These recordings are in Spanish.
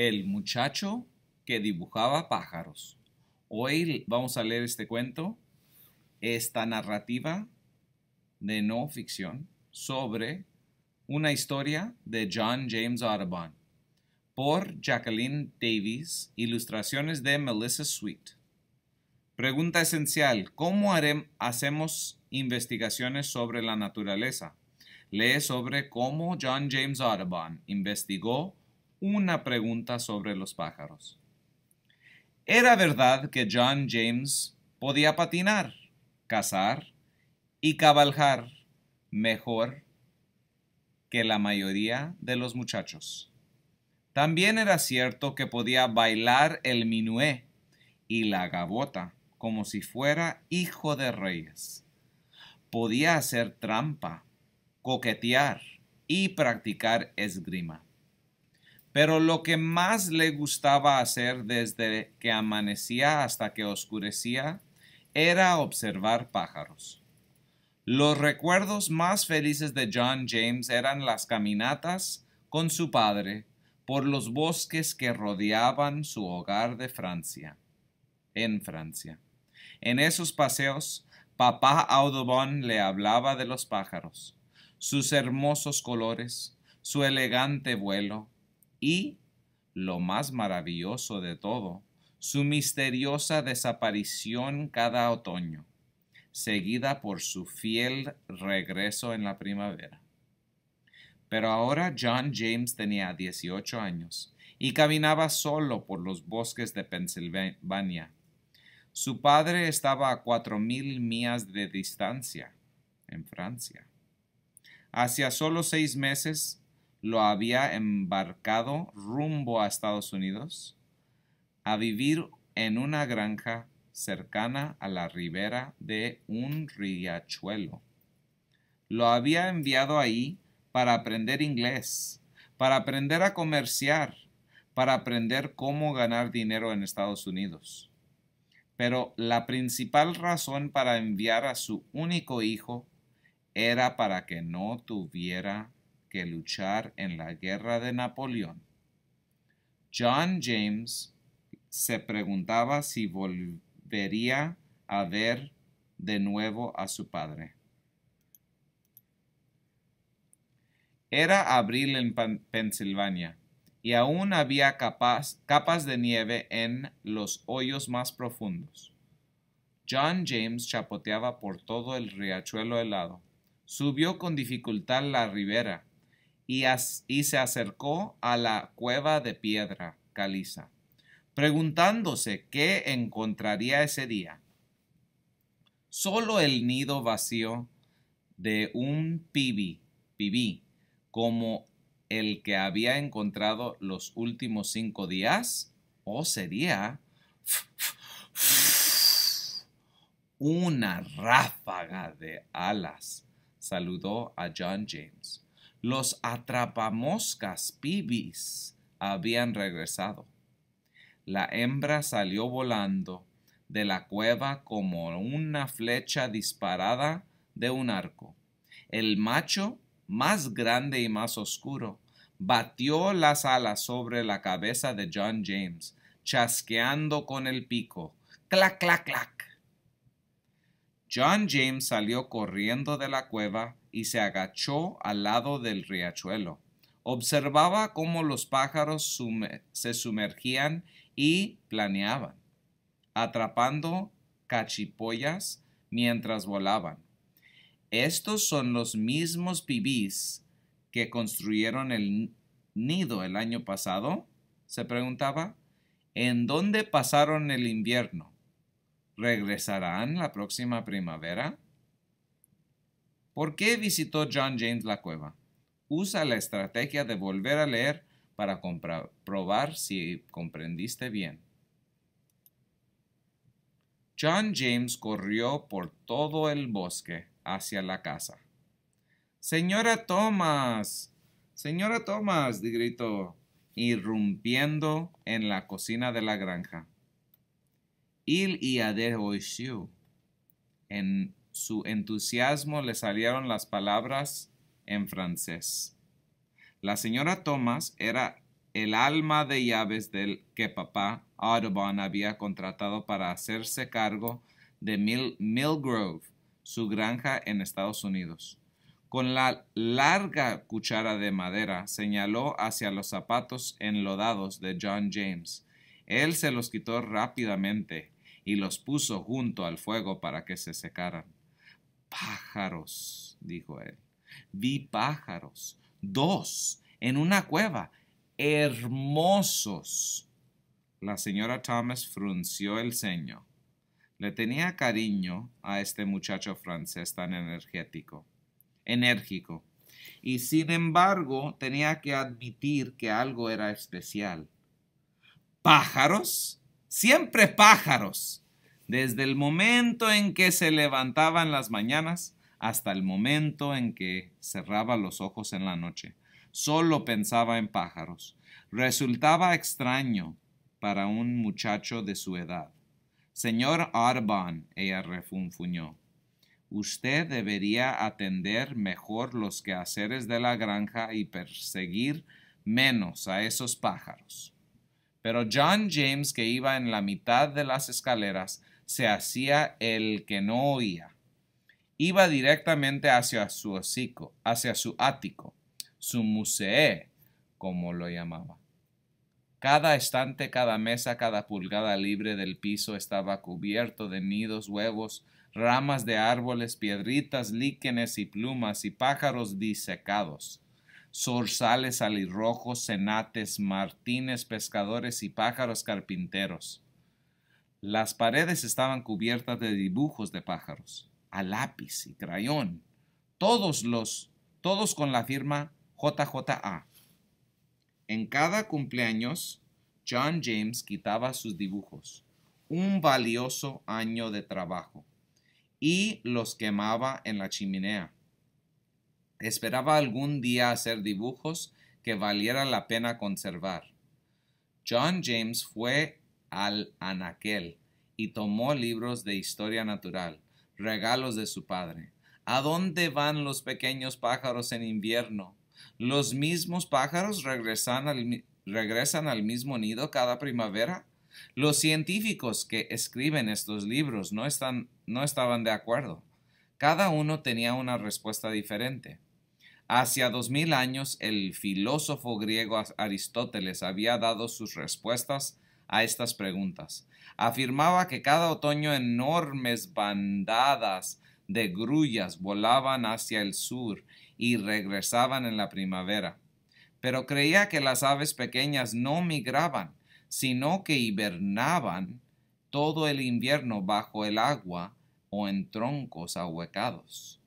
El muchacho que dibujaba pájaros. Hoy vamos a leer este cuento, esta narrativa de no ficción sobre una historia de John James Audubon por Jacqueline Davies, ilustraciones de Melissa Sweet. Pregunta esencial, ¿cómo hacemos investigaciones sobre la naturaleza? Lee sobre cómo John James Audubon investigó una pregunta sobre los pájaros. Era verdad que John James podía patinar, cazar y cabalgar mejor que la mayoría de los muchachos. También era cierto que podía bailar el minué y la gavota como si fuera hijo de reyes. Podía hacer trampa, coquetear y practicar esgrima. Pero lo que más le gustaba hacer desde que amanecía hasta que oscurecía era observar pájaros. Los recuerdos más felices de John James eran las caminatas con su padre por los bosques que rodeaban su hogar de Francia, en Francia. En esos paseos, papá Audubon le hablaba de los pájaros, sus hermosos colores, su elegante vuelo, y, lo más maravilloso de todo, su misteriosa desaparición cada otoño, seguida por su fiel regreso en la primavera. Pero ahora John James tenía 18 años y caminaba solo por los bosques de Pensilvania. Su padre estaba a cuatro mil millas de distancia, en Francia. Hacía solo seis meses lo había embarcado rumbo a Estados Unidos a vivir en una granja cercana a la ribera de un riachuelo. Lo había enviado ahí para aprender inglés, para aprender a comerciar, para aprender cómo ganar dinero en Estados Unidos. Pero la principal razón para enviar a su único hijo era para que no tuviera que luchar en la guerra de Napoleón. John James se preguntaba si volvería a ver de nuevo a su padre. Era abril en Pensilvania y aún había capas, capas de nieve en los hoyos más profundos. John James chapoteaba por todo el riachuelo helado. Subió con dificultad la ribera y, se acercó a la cueva de piedra caliza, preguntándose qué encontraría ese día. Solo el nido vacío de un pibi, pibí, como el que había encontrado los últimos cinco días, o sería una ráfaga de alas. Saludó a John James. Los atrapamoscas pibis habían regresado. La hembra salió volando de la cueva como una flecha disparada de un arco. El macho, más grande y más oscuro, batió las alas sobre la cabeza de John James, chasqueando con el pico. Clac, clac, clac. John James salió corriendo de la cueva y se agachó al lado del riachuelo. Observaba cómo los pájaros se sumergían y planeaban, atrapando cachipollas mientras volaban. Estos son los mismos bibis que construyeron el nido el año pasado, se preguntaba. ¿En dónde pasaron el invierno? ¿Regresarán la próxima primavera? ¿Por qué visitó John James la cueva? Usa la estrategia de volver a leer para comprobar si comprendiste bien. John James corrió por todo el bosque hacia la casa. Señora Thomas, señora Thomas, gritó, irrumpiendo en la cocina de la granja. Il y En su entusiasmo le salieron las palabras en francés. La señora Thomas era el alma de llaves del que papá Audubon había contratado para hacerse cargo de Mill, su granja en Estados Unidos. Con la larga cuchara de madera señaló hacia los zapatos enlodados de John James. Él se los quitó rápidamente y los puso junto al fuego para que se secaran. Pájaros, dijo él. Vi pájaros, dos, en una cueva, hermosos. La señora Thomas frunció el ceño. Le tenía cariño a este muchacho francés tan energético, enérgico, y sin embargo tenía que admitir que algo era especial. ¿Pájaros? siempre pájaros, desde el momento en que se levantaban las mañanas hasta el momento en que cerraba los ojos en la noche. Solo pensaba en pájaros. Resultaba extraño para un muchacho de su edad. Señor Arban, ella refunfuñó, usted debería atender mejor los quehaceres de la granja y perseguir menos a esos pájaros. Pero John James, que iba en la mitad de las escaleras, se hacía el que no oía. Iba directamente hacia su hocico, hacia su ático, su musee, como lo llamaba. Cada estante, cada mesa, cada pulgada libre del piso estaba cubierto de nidos, huevos, ramas de árboles, piedritas, líquenes y plumas y pájaros disecados zorzales alirrojos, cenates, martines, pescadores y pájaros carpinteros. Las paredes estaban cubiertas de dibujos de pájaros, a lápiz y crayón, todos los, todos con la firma JJA. En cada cumpleaños, John James quitaba sus dibujos, un valioso año de trabajo, y los quemaba en la chimenea Esperaba algún día hacer dibujos que valiera la pena conservar. John James fue al anaquel y tomó libros de historia natural, regalos de su padre. ¿A dónde van los pequeños pájaros en invierno? ¿Los mismos pájaros regresan al, mismo nido cada primavera? Los científicos que escriben estos libros no estaban de acuerdo. Cada uno tenía una respuesta diferente. Hacia dos mil años el filósofo griego Aristóteles había dado sus respuestas a estas preguntas. Afirmaba que cada otoño enormes bandadas de grullas volaban hacia el sur y regresaban en la primavera. Pero creía que las aves pequeñas no migraban, sino que hibernaban todo el invierno bajo el agua o en troncos ahuecados.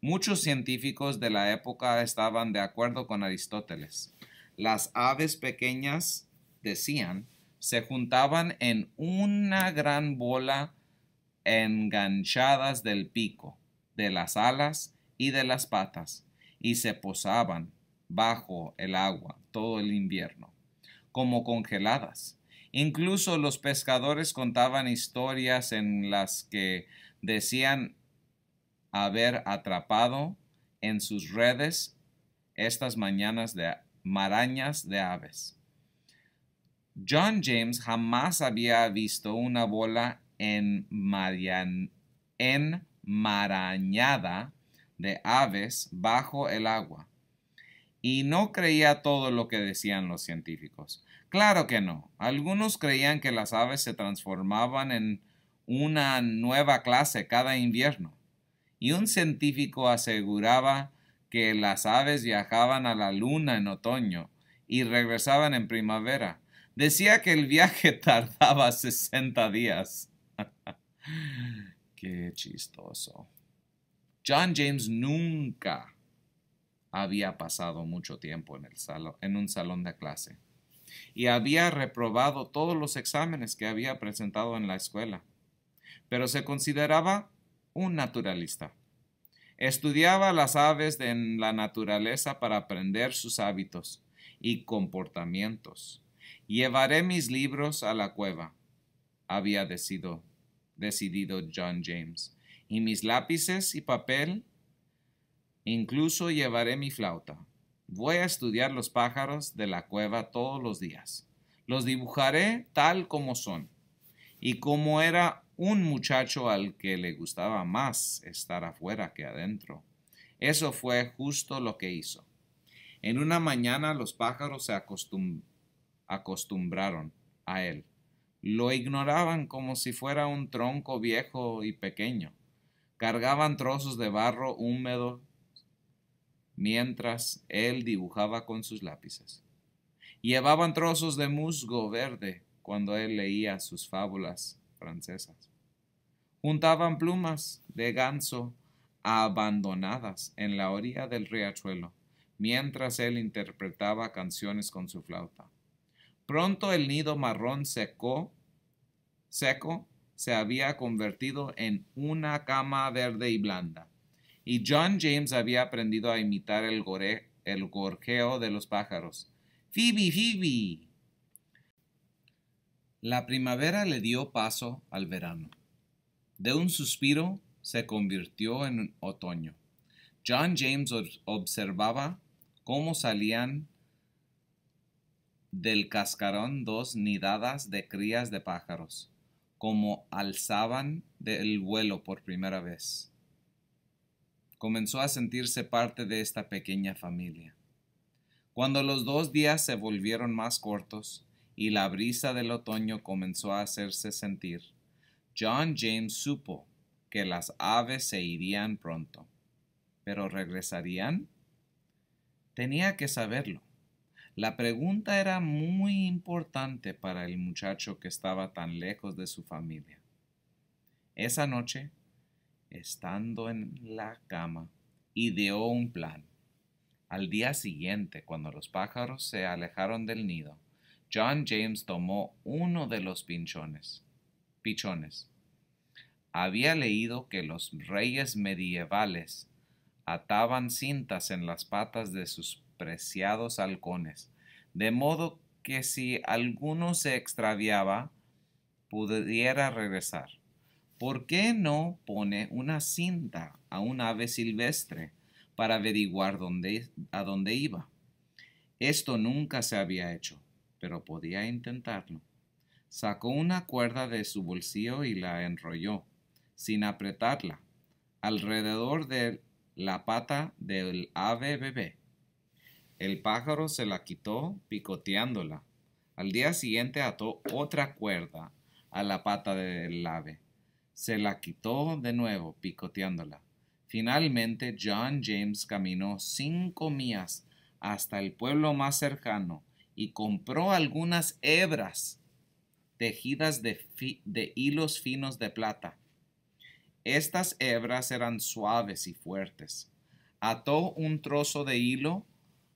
Muchos científicos de la época estaban de acuerdo con Aristóteles. Las aves pequeñas, decían, se juntaban en una gran bola enganchadas del pico, de las alas y de las patas, y se posaban bajo el agua todo el invierno, como congeladas. Incluso los pescadores contaban historias en las que decían haber atrapado en sus redes estas mañanas de marañas de aves. John James jamás había visto una bola enmarañada en de aves bajo el agua. Y no creía todo lo que decían los científicos. Claro que no. Algunos creían que las aves se transformaban en una nueva clase cada invierno y un científico aseguraba que las aves viajaban a la luna en otoño y regresaban en primavera. Decía que el viaje tardaba 60 días. Qué chistoso. John James nunca había pasado mucho tiempo en, en un salón de clase y había reprobado todos los exámenes que había presentado en la escuela, pero se consideraba un naturalista. Estudiaba las aves en la naturaleza para aprender sus hábitos y comportamientos. Llevaré mis libros a la cueva, había decidido, decidido John James, y mis lápices y papel, incluso llevaré mi flauta. Voy a estudiar los pájaros de la cueva todos los días. Los dibujaré tal como son. Y como era un muchacho al que le gustaba más estar afuera que adentro. Eso fue justo lo que hizo. En una mañana los pájaros se acostumbraron a él. Lo ignoraban como si fuera un tronco viejo y pequeño. Cargaban trozos de barro húmedo mientras él dibujaba con sus lápices. Llevaban trozos de musgo verde cuando él leía sus fábulas francesas juntaban plumas de ganso abandonadas en la orilla del riachuelo, mientras él interpretaba canciones con su flauta. Pronto el nido marrón seco, seco se había convertido en una cama verde y blanda, y John James había aprendido a imitar el, el gorjeo de los pájaros. Phoebe, Phoebe. La primavera le dio paso al verano. De un suspiro se convirtió en otoño. John James observaba cómo salían del cascarón dos nidadas de crías de pájaros, como alzaban del vuelo por primera vez. Comenzó a sentirse parte de esta pequeña familia. Cuando los dos días se volvieron más cortos y la brisa del otoño comenzó a hacerse sentir, John James supo que las aves se irían pronto, pero ¿regresarían? Tenía que saberlo. La pregunta era muy importante para el muchacho que estaba tan lejos de su familia. Esa noche, estando en la cama, ideó un plan. Al día siguiente, cuando los pájaros se alejaron del nido, John James tomó uno de los pinchones pichones. Había leído que los reyes medievales ataban cintas en las patas de sus preciados halcones, de modo que si alguno se extraviaba, pudiera regresar. ¿Por qué no pone una cinta a un ave silvestre para averiguar a dónde iba? Esto nunca se había hecho, pero podía intentarlo. Sacó una cuerda de su bolsillo y la enrolló, sin apretarla, alrededor de la pata del ave bebé. El pájaro se la quitó picoteándola. Al día siguiente ató otra cuerda a la pata del ave. Se la quitó de nuevo picoteándola. Finalmente John James caminó cinco millas hasta el pueblo más cercano y compró algunas hebras tejidas de, hilos finos de plata. Estas hebras eran suaves y fuertes. Ató un trozo de hilo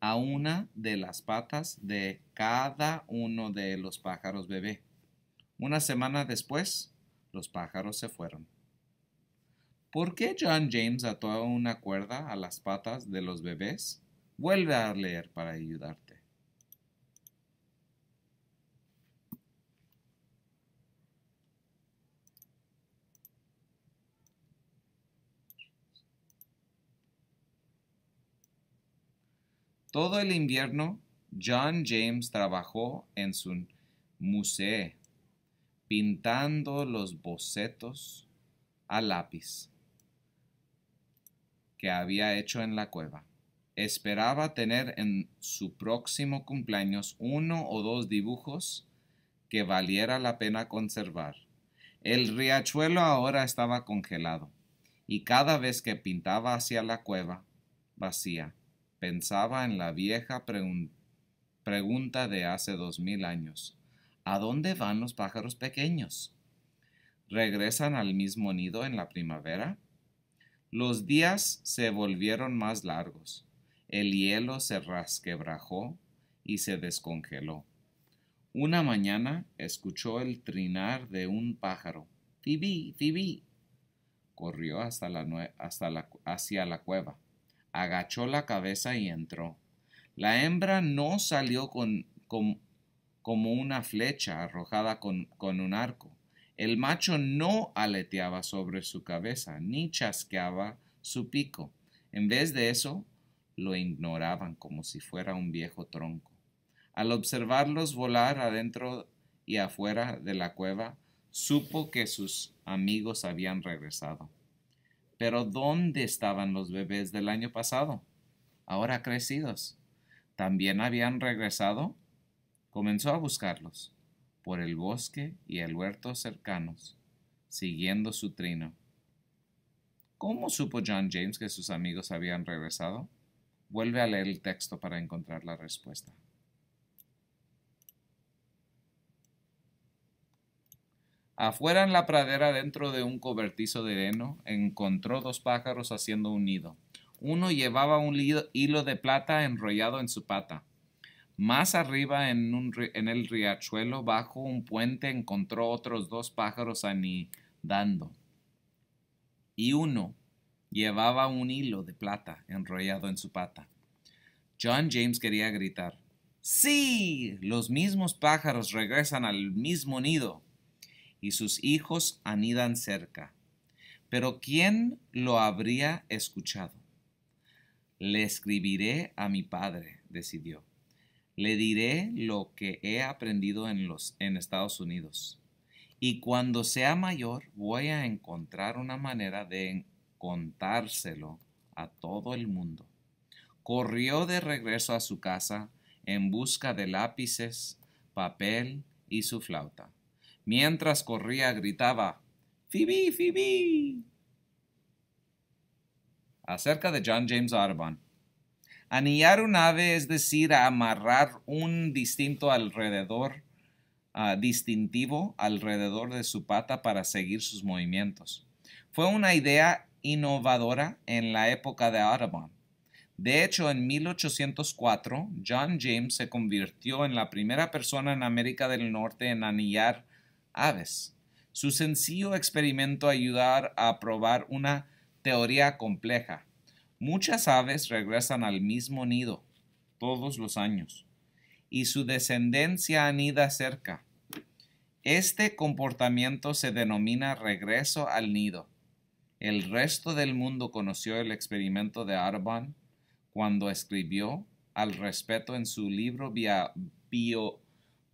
a una de las patas de cada uno de los pájaros bebé. Una semana después, los pájaros se fueron. ¿Por qué John James ató una cuerda a las patas de los bebés? Vuelve a leer para ayudarte. Todo el invierno, John James trabajó en su museo, pintando los bocetos a lápiz que había hecho en la cueva. Esperaba tener en su próximo cumpleaños uno o dos dibujos que valiera la pena conservar. El riachuelo ahora estaba congelado, y cada vez que pintaba hacia la cueva vacía, pensaba en la vieja pregunta de hace dos mil años. ¿A dónde van los pájaros pequeños? ¿Regresan al mismo nido en la primavera? Los días se volvieron más largos. El hielo se rasquebrajó y se descongeló. Una mañana escuchó el trinar de un pájaro. Tibí, tibí. Corrió hasta la, hasta la hacia la cueva agachó la cabeza y entró. La hembra no salió con, como una flecha arrojada con, con un arco. El macho no aleteaba sobre su cabeza, ni chasqueaba su pico. En vez de eso, lo ignoraban como si fuera un viejo tronco. Al observarlos volar adentro y afuera de la cueva, supo que sus amigos habían regresado. Pero ¿dónde estaban los bebés del año pasado? Ahora crecidos. ¿También habían regresado? Comenzó a buscarlos por el bosque y el huerto cercanos, siguiendo su trino. ¿Cómo supo John James que sus amigos habían regresado? Vuelve a leer el texto para encontrar la respuesta. Afuera en la pradera, dentro de un cobertizo de heno, encontró dos pájaros haciendo un nido. Uno llevaba un hilo de plata enrollado en su pata. Más arriba, en, en el riachuelo, bajo un puente, encontró otros dos pájaros anidando. Y uno llevaba un hilo de plata enrollado en su pata. John James quería gritar. ¡Sí! Los mismos pájaros regresan al mismo nido y sus hijos anidan cerca. Pero ¿quién lo habría escuchado? Le escribiré a mi padre, decidió. Le diré lo que he aprendido en, los, en Estados Unidos. Y cuando sea mayor voy a encontrar una manera de contárselo a todo el mundo. Corrió de regreso a su casa en busca de lápices, papel y su flauta. Mientras corría gritaba, FIBI Phoebe! Acerca de John James Audubon. Anillar un ave es decir, amarrar un distinto alrededor, ah, distintivo alrededor de su pata para seguir sus movimientos. Fue una idea innovadora en la época de Audubon. De hecho, en 1804, John James se convirtió en la primera persona en América del Norte en anillar aves. Su sencillo experimento ayudar a probar una teoría compleja. Muchas aves regresan al mismo nido todos los años y su descendencia anida cerca. Este comportamiento se denomina regreso al nido. El resto del mundo conoció el experimento de Arban cuando escribió al respeto en su libro bio,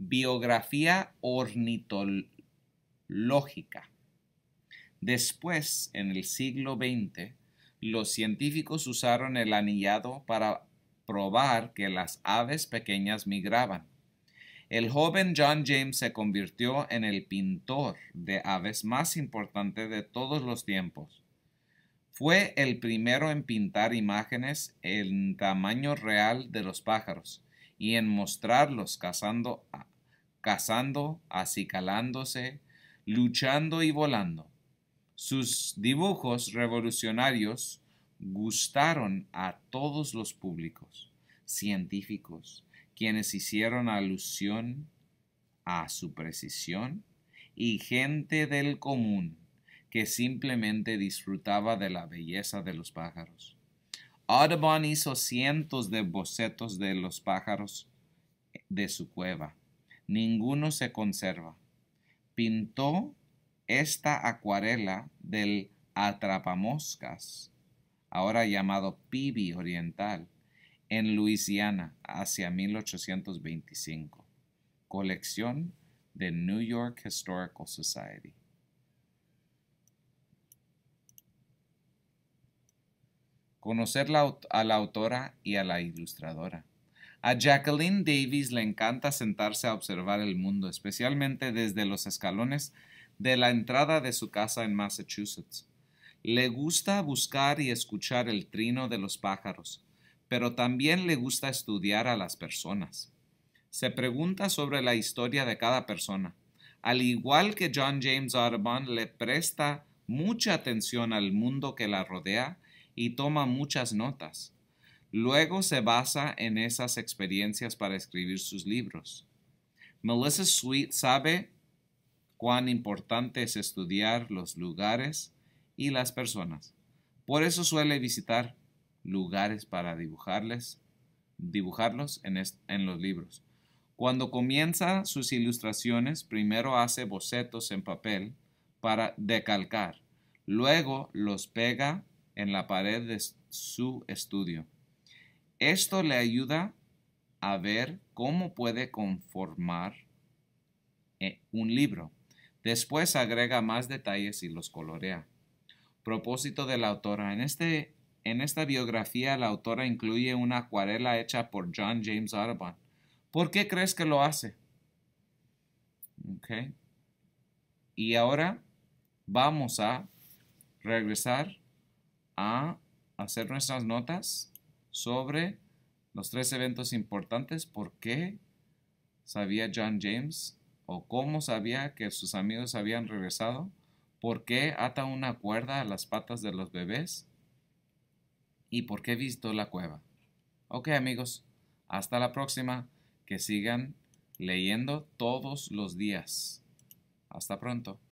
biografía ornitológica. Después, en el siglo XX, los científicos usaron el anillado para probar que las aves pequeñas migraban. El joven John James se convirtió en el pintor de aves más importante de todos los tiempos. Fue el primero en pintar imágenes en tamaño real de los pájaros y en mostrarlos cazando, cazando, acicalándose, luchando y volando. Sus dibujos revolucionarios gustaron a todos los públicos, científicos, quienes hicieron alusión a su precisión, y gente del común que simplemente disfrutaba de la belleza de los pájaros. Audubon hizo cientos de bocetos de los pájaros de su cueva. Ninguno se conserva. Pintó esta acuarela del atrapamoscas, ahora llamado pibi oriental, en Luisiana hacia 1825. Colección de New York Historical Society. conocer a la autora y a la ilustradora. A Jacqueline Davis le encanta sentarse a observar el mundo, especialmente desde los escalones de la entrada de su casa en Massachusetts. Le gusta buscar y escuchar el trino de los pájaros, pero también le gusta estudiar a las personas. Se pregunta sobre la historia de cada persona. Al igual que John James Audubon le presta mucha atención al mundo que la rodea y toma muchas notas. Luego se basa en esas experiencias para escribir sus libros. Melissa Sweet sabe cuán importante es estudiar los lugares y las personas. Por eso suele visitar lugares para dibujarles, dibujarlos en, en los libros. Cuando comienza sus ilustraciones, primero hace bocetos en papel para decalcar. Luego los pega en la pared de su estudio. Esto le ayuda a ver cómo puede conformar eh, un libro. Después agrega más detalles y los colorea. Propósito de la autora. En, este, en esta biografía la autora incluye una acuarela hecha por John James Audubon. ¿Por qué crees que lo hace? Okay. Y ahora vamos a regresar a hacer nuestras notas sobre los tres eventos importantes, por qué sabía John James o cómo sabía que sus amigos habían regresado, por qué ata una cuerda a las patas de los bebés y por qué visto la cueva. Ok amigos, hasta la próxima, que sigan leyendo todos los días. Hasta pronto.